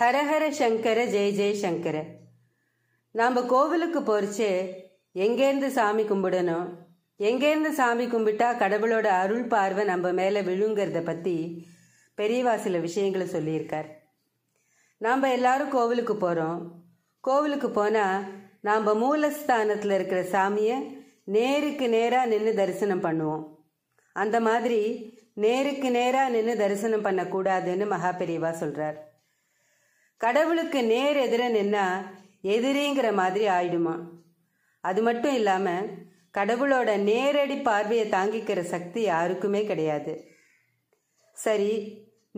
ஹரஹர சங்கர ஜெய ஜெய சங்கர நாம் கோவிலுக்கு போறச்சு எங்கேருந்து சாமி கும்பிடணும் எங்கேருந்து சாமி கும்பிட்டா கடவுளோட அருள் பார்வை நம்ம மேலே விழுங்கிறத பற்றி பெரியவா சில விஷயங்களை சொல்லியிருக்கார் நாம் எல்லாரும் கோவிலுக்கு போகிறோம் கோவிலுக்கு போனால் நாம் மூலஸ்தானத்தில் இருக்கிற சாமியை நேருக்கு நேராக நின்று தரிசனம் பண்ணுவோம் அந்த மாதிரி நேருக்கு நேராக நின்று தரிசனம் பண்ணக்கூடாதுன்னு மகா பெரியவா சொல்கிறார் கடவுளுக்கு நேர் எதிர நின்னா எதிரிங்கிற மாதிரி ஆயிடுமா அது மட்டும் இல்லாமல் கடவுளோட நேரடி பார்வையை தாங்கிக்கிற சக்தி யாருக்குமே கிடையாது சரி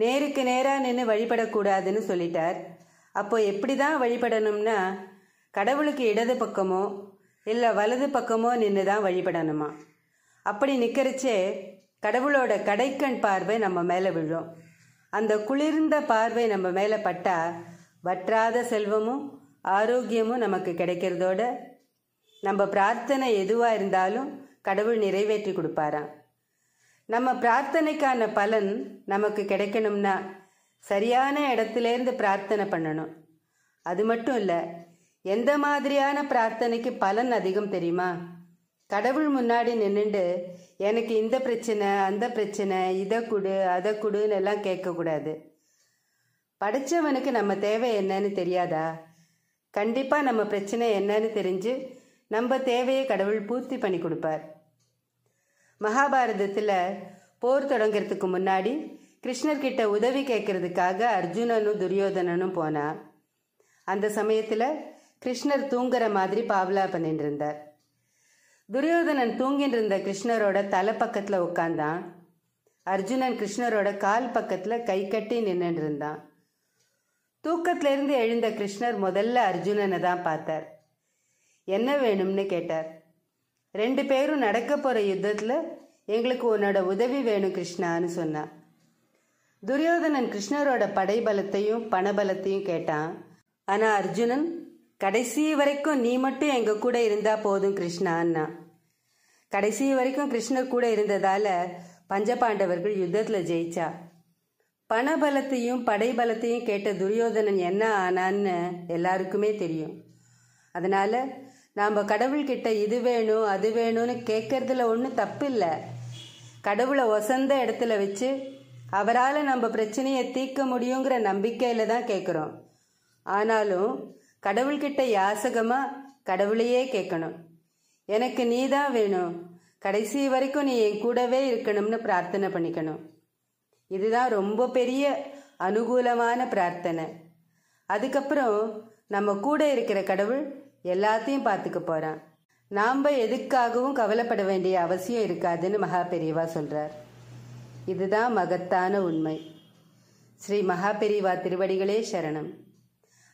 நேருக்கு நேராக நின்று வழிபடக்கூடாதுன்னு சொல்லிட்டார் அப்போ எப்படி தான் வழிபடணும்னா கடவுளுக்கு இடது பக்கமோ இல்லை வலது பக்கமோ நின்று தான் வழிபடணுமா அப்படி நிக்கிறச்சே கடவுளோட கடைக்கண் பார்வை நம்ம மேலே விழும் அந்த குளிர்ந்த பார்வை நம்ம மேலே பட்டா வற்றாத செல்வமும் ஆரோக்கியமும் நமக்கு கிடைக்கிறதோட நம்ம பிரார்த்தனை எதுவாக இருந்தாலும் கடவுள் நிறைவேற்றி கொடுப்பாராம் நம்ம பிரார்த்தனைக்கான பலன் நமக்கு கிடைக்கணும்னா சரியான இடத்துலேருந்து பிரார்த்தனை பண்ணணும் அது மட்டும் இல்லை எந்த மாதிரியான பிரார்த்தனைக்கு பலன் அதிகம் தெரியுமா கடவுள் முன்னாடி நின்றுண்டு எனக்கு இந்த பிரச்சனை அந்த பிரச்சனை இதை கொடு அதை கொடுன்னு எல்லாம் கேட்கக்கூடாது படித்தவனுக்கு நம்ம தேவை என்னன்னு தெரியாதா கண்டிப்பாக நம்ம பிரச்சனை என்னன்னு தெரிஞ்சு நம்ம தேவையை கடவுள் பூர்த்தி பண்ணி கொடுப்பார் மகாபாரதத்தில் போர் தொடங்கிறதுக்கு முன்னாடி கிருஷ்ணர்கிட்ட உதவி கேட்கறதுக்காக அர்ஜுனனும் துரியோதனனும் போனான் அந்த சமயத்தில் கிருஷ்ணர் தூங்குற மாதிரி பாவலா பண்ணிட்டு இருந்தார் துரியோதனன் தூங்கின்றிருந்த கிருஷ்ணரோட தலை பக்கத்தில் உட்காந்தான் அர்ஜுனன் கிருஷ்ணரோட கால் பக்கத்தில் கை கட்டி நின்றுட்டு இருந்தான் தூக்கத்திலிருந்து எழுந்த கிருஷ்ணர் முதல்ல அர்ஜுனனை தான் பார்த்தார் என்ன வேணும்னு கேட்டார் ரெண்டு பேரும் நடக்க போகிற யுத்தத்தில் எங்களுக்கு உன்னோட உதவி வேணும் கிருஷ்ணான்னு சொன்னான் துரியோதனன் கிருஷ்ணரோட படைபலத்தையும் பணபலத்தையும் கேட்டான் ஆனால் அர்ஜுனன் கடைசி வரைக்கும் நீ மட்டும் எங்கள் கூட இருந்தா போதும் கிருஷ்ணான்னா கடைசி வரைக்கும் கிருஷ்ணர் கூட இருந்ததால பஞ்சபாண்டவர்கள் யுத்தத்தில் ஜெயிச்சா பணபலத்தையும் படைபலத்தையும் கேட்ட துரியோதனன் என்ன ஆனான்னு எல்லாருக்குமே தெரியும் அதனால நாம் கடவுள்கிட்ட இது வேணும் அது வேணும்னு கேட்கறதுல ஒன்றும் தப்பு இல்லை கடவுளை ஒசந்த இடத்துல வச்சு அவரால் நம்ம பிரச்சனையை தீர்க்க முடியுங்கிற நம்பிக்கையில் தான் கேட்குறோம் ஆனாலும் கடவுள்கிட்ட யாசகமா கடவுளையே கேட்கணும் எனக்கு நீ தான் வேணும் கடைசி வரைக்கும் நீ என் கூடவே இருக்கணும்னு பிரார்த்தனை பண்ணிக்கணும் இதுதான் ரொம்ப பெரிய அனுகூலமான பிரார்த்தனை அதுக்கப்புறம் நம்ம கூட இருக்கிற கடவுள் எல்லாத்தையும் பார்த்துக்க போகிறான் நாம் எதுக்காகவும் கவலைப்பட வேண்டிய அவசியம் இருக்காதுன்னு மகா பெரியவா சொல்கிறார் இதுதான் மகத்தான உண்மை ஸ்ரீ மகா பெரியவா திருவடிகளே சரணம்